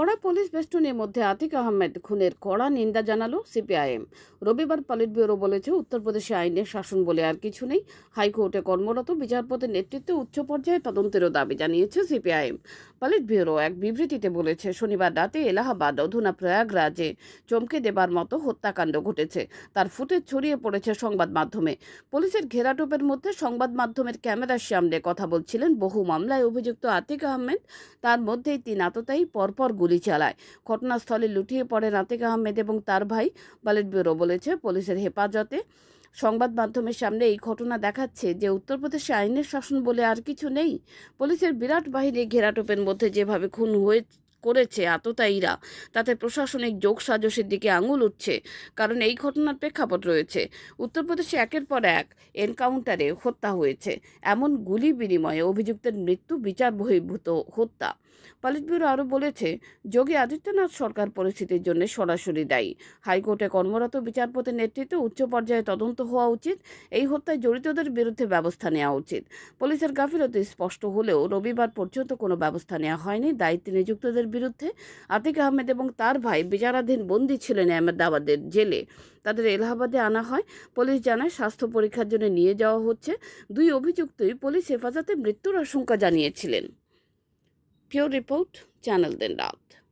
কড়া পুলিশ বেষ্টনীর মধ্যে আতিক আহমেদ খুনের কড়া নিন্দা জানালো সিপিআইএম রবিবার পলিট ব্যুরো বলেছে উত্তরপ্রদেশে আইনের শাসন বলে আর কিছু নেই হাইকোর্টে কর্মরত বিচারপতির নেতৃত্বে উচ্চ পর্যায়ে তদন্তেরও দাবি জানিয়েছে সিপিআইএম পলিট ব্যুরো এক বিবৃতিতে বলেছে শনিবার রাতে এলাহাবাদ অধুনা প্রয়াগরাজে চমকে দেবার মতো হত্যাকাণ্ড ঘটেছে তার ফুটেজ ছড়িয়ে পড়েছে সংবাদ মাধ্যমে পুলিশের ঘেরাটোপের মধ্যে সংবাদ মাধ্যমের ক্যামেরার সামনে কথা বলছিলেন বহু মামলায় অভিযুক্ত আতিক আহমেদ তার মধ্যেই তিন আততায়ী পরপর গুলি চালায় ঘটনাস্থলে লুটিয়ে পড়ে নাতেক আহমেদ এবং তার ভাই বালেট ব্যুরো বলেছে পুলিশের হেফাজতে সংবাদ মাধ্যমের সামনে এই ঘটনা দেখাচ্ছে যে উত্তরপ্রদেশে আইনের শাসন বলে আর কিছু নেই পুলিশের বিরাট বাহিনী ঘেরাটোপের মধ্যে যেভাবে খুন হয়ে করেছে আততায়ীরা তাতে প্রশাসনিক যোগ সাজসের দিকে আঙুল উঠছে কারণ এই ঘটনার প্রেক্ষাপট রয়েছে উত্তরপ্রদেশে একের পর এক এনকাউন্টারে হত্যা হয়েছে এমন গুলি বিনিময়ে অভিযুক্তের মৃত্যু বিচার বহির্ভূত হত্যা পালিত ব্যুরো আরও বলেছে যোগী আদিত্যনাথ সরকার পরিস্থিতির জন্য সরাসরি দায়ী হাইকোর্টে কর্মরত বিচারপতির নেতৃত্বে উচ্চ পর্যায়ে তদন্ত হওয়া উচিত এই হত্যায় জড়িতদের বিরুদ্ধে ব্যবস্থা নেওয়া উচিত পুলিশের গাফিলতি স্পষ্ট হলেও রবিবার পর্যন্ত কোনো ব্যবস্থা নেওয়া হয়নি দায়িত্বে নিযুক্তদের বিরুদ্ধে আতিক আহমেদ এবং তার ভাই বিচারাধীন বন্দী ছিলেন আহমেদাবাদের জেলে তাদের এলাহাবাদে আনা হয় পুলিশ জানায় স্বাস্থ্য পরীক্ষার জন্য নিয়ে যাওয়া হচ্ছে দুই অভিযুক্তই পুলিশ হেফাজতে মৃত্যুর আশঙ্কা জানিয়েছিলেন পিওর রিপোর্ট চ্যানেল দেন রাত